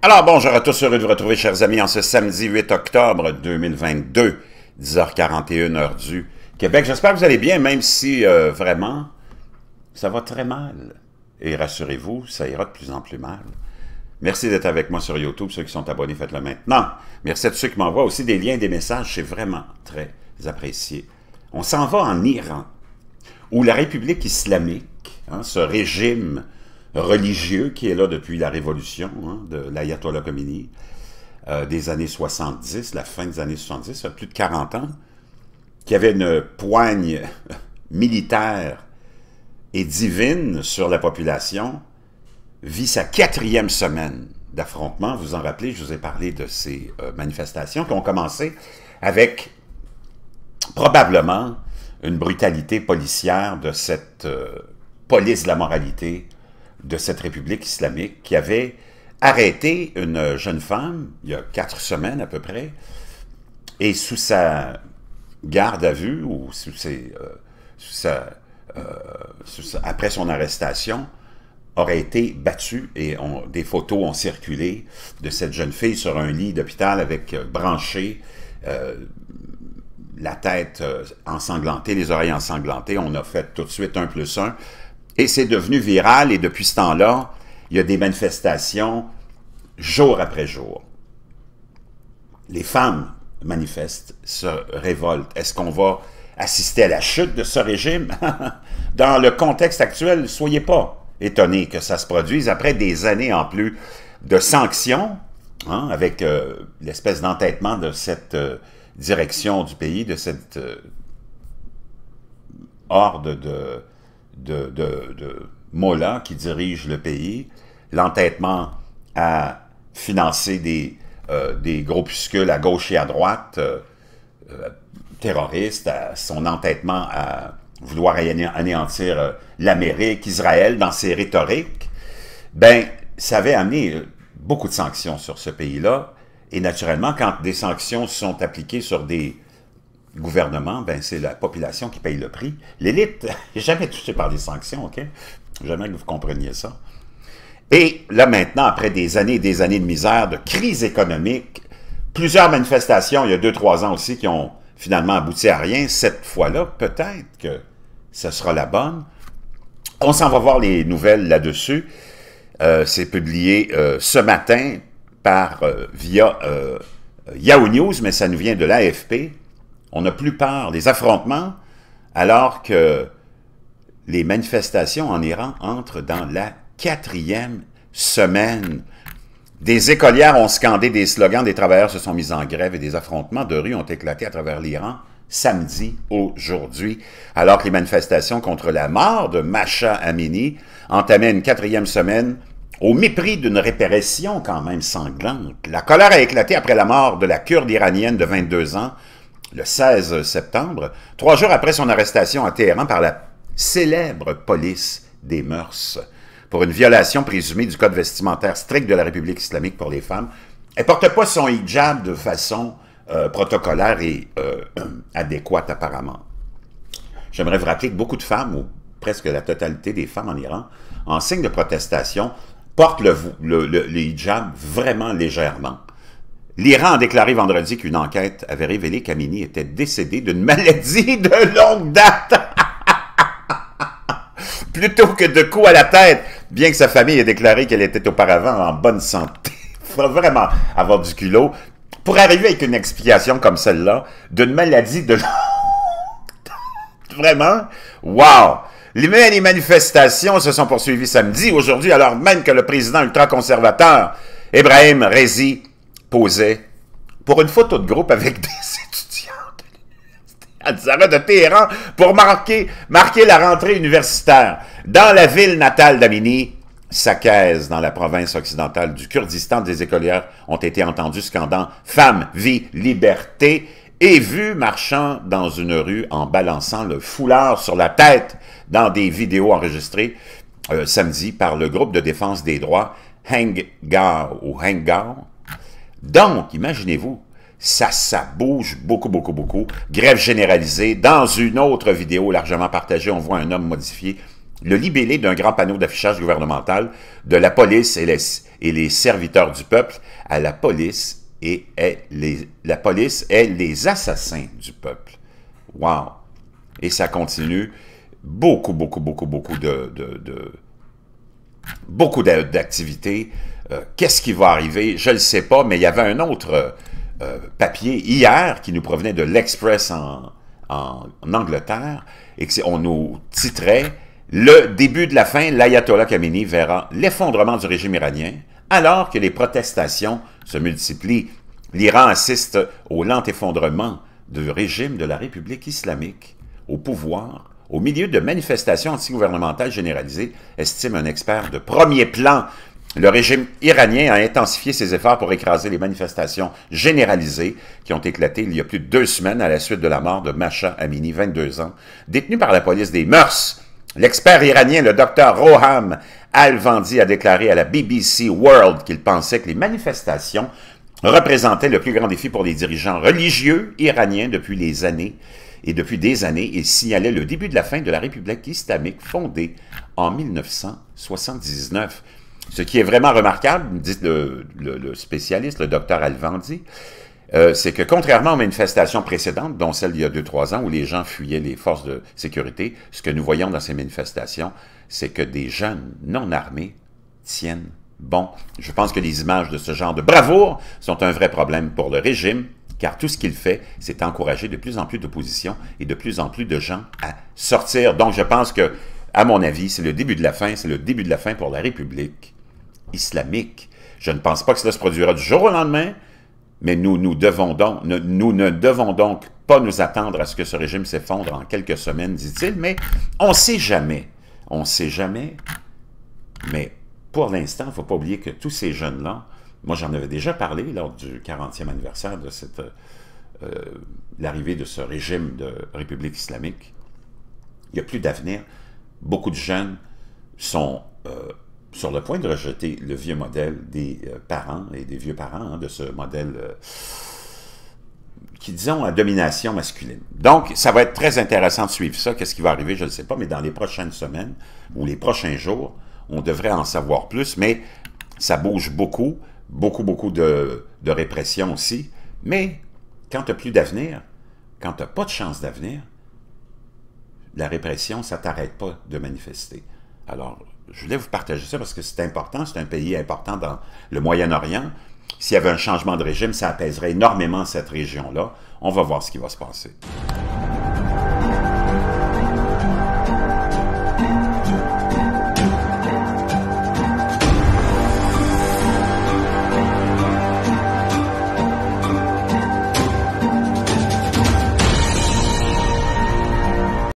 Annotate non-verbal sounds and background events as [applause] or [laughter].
Alors bonjour à tous, heureux de vous retrouver chers amis en ce samedi 8 octobre 2022, 10h41 heure du Québec. J'espère que vous allez bien, même si euh, vraiment ça va très mal. Et rassurez-vous, ça ira de plus en plus mal. Merci d'être avec moi sur YouTube. Ceux qui sont abonnés, faites-le maintenant. Merci à tous ceux qui m'envoient aussi des liens, des messages. C'est vraiment très apprécié. On s'en va en Iran, où la République islamique, hein, ce régime religieux qui est là depuis la révolution hein, de l'ayatollah Khomeini, euh, des années 70, la fin des années 70, plus de 40 ans, qui avait une poigne [laughs] militaire et divine sur la population, vit sa quatrième semaine d'affrontement. Vous en rappelez, je vous ai parlé de ces euh, manifestations qui ont commencé avec probablement une brutalité policière de cette euh, police de la moralité de cette République islamique qui avait arrêté une jeune femme, il y a quatre semaines à peu près, et sous sa garde à vue, ou sous euh, euh, sa, après son arrestation, aurait été battue et des photos ont circulé de cette jeune fille sur un lit d'hôpital avec euh, branché, la tête ensanglantée, les oreilles ensanglantées. On a fait tout de suite un plus un et c'est devenu viral et depuis ce temps-là, il y a des manifestations jour après jour. Les femmes manifestent, se révoltent. Est-ce qu'on va assister à la chute de ce régime? [laughs] Dans le contexte actuel, soyez pas étonnés que ça se produise après des années en plus de sanctions, hein, avec euh, l'espèce d'entêtement de cette euh, direction du pays, de cette euh, horde de de, de, Mola qui dirige le pays, l'entêtement à financer des, euh, groupuscules à gauche et à droite, euh, euh, terroristes, son entêtement à vouloir anéantir l'Amérique, Israël dans ses rhétoriques, ben, ça avait amené beaucoup de sanctions sur ce pays-là. Et naturellement, quand des sanctions sont appliquées sur des gouvernement, ben, c'est la population qui paye le prix. L'élite n'est [laughs] jamais touchée par les sanctions, OK? Jamais que vous compreniez ça. Et là maintenant, après des années et des années de misère, de crise économique, plusieurs manifestations, il y a deux, trois ans aussi, qui ont finalement abouti à rien. Cette fois-là, peut-être que ce sera la bonne. On s'en va voir les nouvelles là-dessus. Euh, c'est publié euh, ce matin par euh, via Yahoo News, mais ça nous vient de l'AFP. On n'a plus peur des affrontements, alors que les manifestations en Iran entrent dans la quatrième semaine. Des écolières ont scandé des slogans, des travailleurs se sont mis en grève et des affrontements de rue ont éclaté à travers l'Iran samedi, aujourd'hui, alors que les manifestations contre la mort de Macha Amini entamaient une quatrième semaine au mépris d'une répression quand même sanglante. La colère a éclaté après la mort de la kurde iranienne de 22 ans, le 16 septembre, trois jours après son arrestation à Téhéran par la célèbre police des mœurs pour une violation présumée du code vestimentaire strict de la République islamique pour les femmes. Elle porte pas son hijab de façon euh, protocolaire et euh, [clears throat] adéquate apparemment. J'aimerais vous rappeler que beaucoup de femmes, ou presque la totalité des femmes en Iran, en signe de protestation, portent le hijab vraiment légèrement. L'Iran a déclaré vendredi qu'une enquête avait révélé qu'Amini était décédé d'une maladie de longue date. [laughs] Plutôt que de coups à la tête, bien que sa famille ait déclaré qu'elle était auparavant en bonne santé. Il [laughs] Faut vraiment avoir du culot pour arriver avec une explication comme celle-là d'une maladie de longue date. Vraiment? Wow! Les manifestations se sont poursuivies samedi, aujourd'hui, alors même que le président ultra-conservateur, Ibrahim Rezi, posait pour une photo de groupe avec [laughs] des étudiants de l'université de Téhéran pour marquer, la rentrée universitaire dans la ville natale d'Amini, Sakez, dans la province occidentale du Kurdistan, des écolières ont été entendues scandant « Femme, vie, liberté » et vues marchant dans une rue en balançant le foulard sur la tête dans des vidéos enregistrées euh, samedi par le groupe de défense des droits Hangar ou Hangar, donc, imaginez-vous, ça, ça bouge beaucoup, beaucoup, beaucoup. Grève généralisée. Dans une autre vidéo largement partagée, on voit un homme modifier le libellé d'un grand panneau d'affichage gouvernemental de la police et les, serviteurs du peuple à la police et les, la police est les assassins du peuple. Wow! Et ça continue. Beaucoup, beaucoup, beaucoup, beaucoup de beaucoup d'activités. Euh, qu'est-ce qui va arriver? Je ne le sais pas, mais il y avait un autre euh, euh, papier hier qui nous provenait de l'Express en, Angleterre et que on nous titrait « Le début de la fin, l'ayatollah Khamenei verra l'effondrement du régime iranien alors que les protestations se multiplient. L'Iran assiste au lent effondrement du régime de la République islamique au pouvoir au milieu de manifestations antigouvernementales généralisées, estime un expert de premier plan le régime iranien a intensifié ses efforts pour écraser les manifestations généralisées qui ont éclaté il y a plus de deux semaines à la suite de la mort de Macha Amini, 22 ans, détenu par la police des mœurs. L'expert iranien, le docteur Roham Alvandi, a déclaré à la BBC World qu'il pensait que les manifestations représentaient le plus grand défi pour les dirigeants religieux iraniens depuis les années et depuis des années, il signalait le début de la fin de la République islamique fondée en 1979. Ce qui est vraiment remarquable, dit le, spécialiste, le docteur Alvandi, euh, c'est que contrairement aux manifestations précédentes, dont celle d'il y a 2-3 ans, où les gens fuyaient les forces de sécurité, ce que nous voyons dans ces manifestations, c'est que des jeunes non armés tiennent bon. Je pense que les images de ce genre de bravoure sont un vrai problème pour le régime, car tout ce qu'il fait, c'est encourager de plus en plus d'opposition et de plus en plus de gens à sortir. Donc je pense que, à mon avis, c'est le début de la fin, c'est le début de la fin pour la République islamique. Je ne pense pas que cela se produira du jour au lendemain, mais nous, nous, devons donc, ne, nous ne devons donc pas nous attendre à ce que ce régime s'effondre en quelques semaines, dit-il, mais on ne sait jamais. On ne sait jamais, mais pour l'instant, il ne faut pas oublier que tous ces jeunes-là, moi j'en avais déjà parlé lors du 40e anniversaire de cette euh, l'arrivée de ce régime de République islamique, il n'y a plus d'avenir. Beaucoup de jeunes sont euh, sur le point de rejeter le vieux modèle des euh, parents et des vieux parents, hein, de ce modèle euh, qui, disons, à domination masculine. Donc, ça va être très intéressant de suivre ça. Qu'est-ce qui va arriver, je ne sais pas, mais dans les prochaines semaines ou les prochains jours, on devrait en savoir plus, mais ça bouge beaucoup, beaucoup, beaucoup de, de répression aussi. Mais quand tu n'as plus d'avenir, quand tu n'as pas de chance d'avenir, la répression, ça ne t'arrête pas de manifester. Alors, je voulais vous partager ça parce que c'est important, c'est un pays important dans le Moyen-Orient. S'il y avait un changement de régime, ça apaiserait énormément cette région-là. On va voir ce qui va se passer.